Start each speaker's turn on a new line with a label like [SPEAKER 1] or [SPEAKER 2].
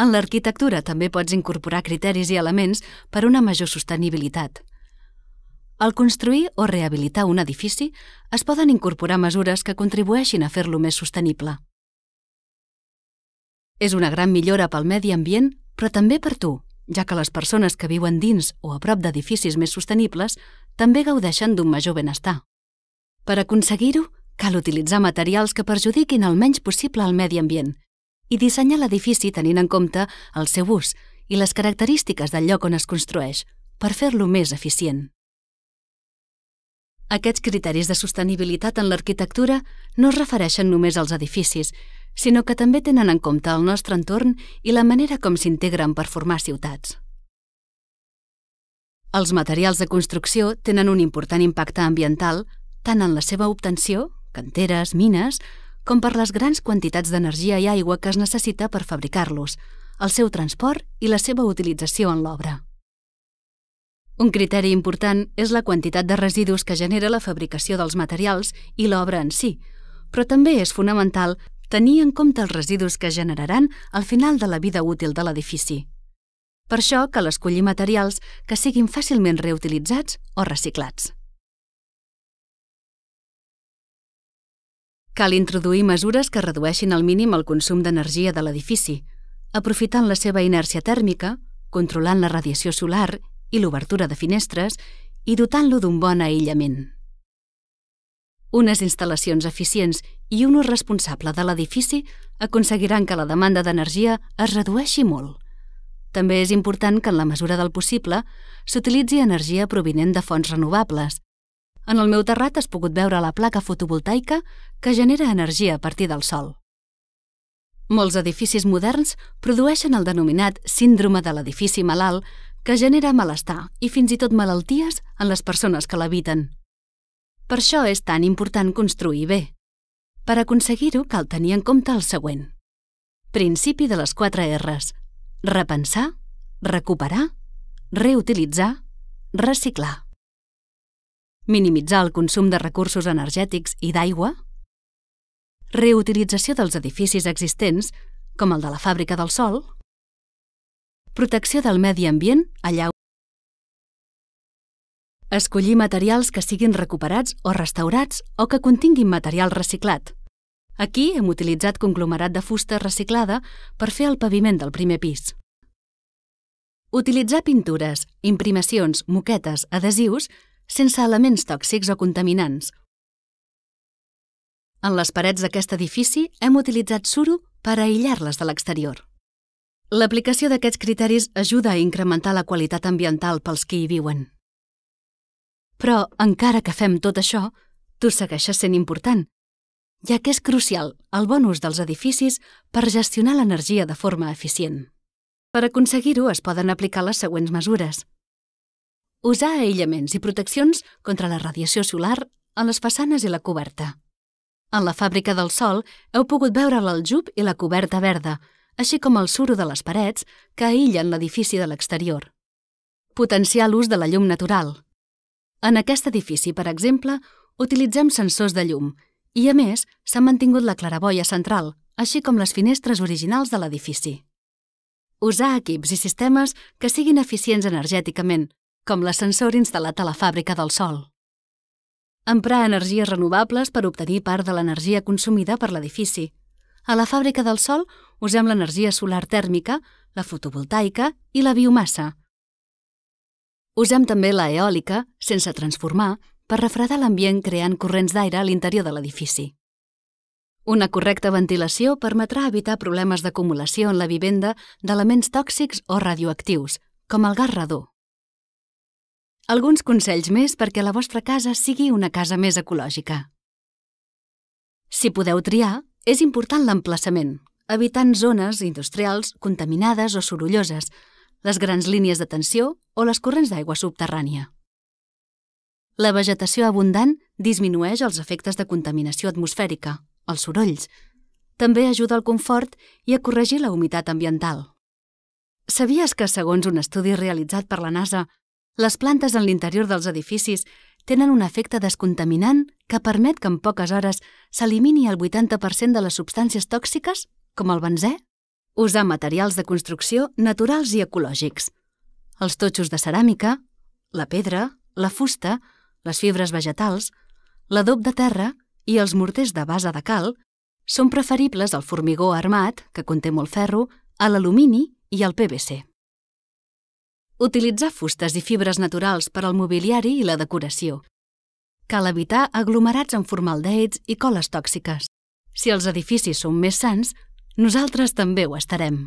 [SPEAKER 1] En l'arquitectura també pots incorporar criteris i elements per una major sostenibilitat. Al construir o rehabilitar un edifici, es poden incorporar mesures que contribueixin a fer-lo més sostenible. És una gran millora pel medi ambient, però també per tu, ja que les persones que viuen dins o a prop d'edificis més sostenibles també gaudeixen d'un major benestar. Per aconseguir-ho, cal utilitzar materials que perjudiquin el menys possible el medi ambient – i dissenyar l'edifici tenint en compte el seu ús i les característiques del lloc on es construeix per fer-lo més eficient. Aquests criteris de sostenibilitat en l'arquitectura no es refereixen només als edificis, sinó que també tenen en compte el nostre entorn i la manera com s'integren per formar ciutats. Els materials de construcció tenen un important impacte ambiental tant en la seva obtenció, canteres, mines, com per les grans quantitats d'energia i aigua que es necessita per fabricar-los, el seu transport i la seva utilització en l'obra. Un criteri important és la quantitat de residus que genera la fabricació dels materials i l'obra en si, però també és fonamental tenir en compte els residus que generaran al final de la vida útil de l'edifici. Per això cal escollir materials que siguin fàcilment reutilitzats o reciclats. Cal introduir mesures que redueixin al mínim el consum d'energia de l'edifici, aprofitant la seva inèrcia tèrmica, controlant la radiació solar i l'obertura de finestres i dotant-lo d'un bon aïllament. Unes instal·lacions eficients i un ús responsable de l'edifici aconseguiran que la demanda d'energia es redueixi molt. També és important que, en la mesura del possible, s'utilitzi energia provinent de fonts renovables, en el meu terrat has pogut veure la placa fotovoltaica que genera energia a partir del sol. Molts edificis moderns produeixen el denominat síndrome de l'edifici malalt, que genera malestar i fins i tot malalties en les persones que l'habiten. Per això és tan important construir bé. Per aconseguir-ho cal tenir en compte el següent. Principi de les 4 R's. Repensar, recuperar, reutilitzar, reciclar minimitzar el consum de recursos energètics i d'aigua, reutilització dels edificis existents, com el de la Fàbrica del Sol, protecció del medi ambient allà Escollir materials que siguin recuperats o restaurats o que continguin material reciclat. Aquí hem utilitzat conglomerat de fusta reciclada per fer el paviment del primer pis. Utilitzar pintures, imprimacions, moquetes, adhesius sense elements tòxics o contaminants. En les parets d'aquest edifici hem utilitzat suro per aïllar-les de l'exterior. L'aplicació d'aquests criteris ajuda a incrementar la qualitat ambiental pels que hi viuen. Però, encara que fem tot això, tu segueixes sent important, ja que és crucial el bon ús dels edificis per gestionar l'energia de forma eficient. Per aconseguir-ho es poden aplicar les següents mesures – Usar aïllaments i proteccions contra la radiació solar a les façanes i la coberta. En la fàbrica del sol heu pogut veure l'aljub i la coberta verda, així com el suro de les parets que aïllen l'edifici de l'exterior. Potenciar l'ús de la llum natural. En aquest edifici, per exemple, utilitzem sensors de llum i, a més, s'ha mantingut la claraboia central, així com les finestres originals de l'edifici. Usar equips i sistemes que siguin eficients energèticament, com l'ascensor instal·lat a la fàbrica del Sol. Emprar energies renovables per obtenir part de l'energia consumida per l'edifici. A la fàbrica del Sol usem l'energia solar tèrmica, la fotovoltaica i la biomassa. Usem també la eòlica, sense transformar, per refredar l'ambient creant corrents d'aire a l'interior de l'edifici. Una correcta ventilació permetrà evitar problemes d'acumulació en la vivenda d'elements tòxics o radioactius, com el gas redor. Alguns consells més perquè la vostra casa sigui una casa més ecològica. Si podeu triar, és important l'emplaçament, evitant zones industrials contaminades o sorolloses, les grans línies de tensió o les corrents d'aigua subterrània. La vegetació abundant disminueix els efectes de contaminació atmosfèrica, els sorolls. També ajuda al confort i a corregir la humitat ambiental. Sabies que, segons un estudi realitzat per la NASA, les plantes en l'interior dels edificis tenen un efecte descontaminant que permet que en poques hores s'elimini el 80% de les substàncies tòxiques, com el benzè, usar materials de construcció naturals i ecològics, els totxos de ceràmica, la pedra, la fusta, les fibres vegetals, l'adob de terra i els morters de base de cal són preferibles al formigó armat, que conté molt ferro, a l'alumini i al PVC. Utilitzar fustes i fibres naturals per al mobiliari i la decoració. Cal evitar aglomerats amb formaldeids i coles tòxiques. Si els edificis són més sants, nosaltres també ho estarem.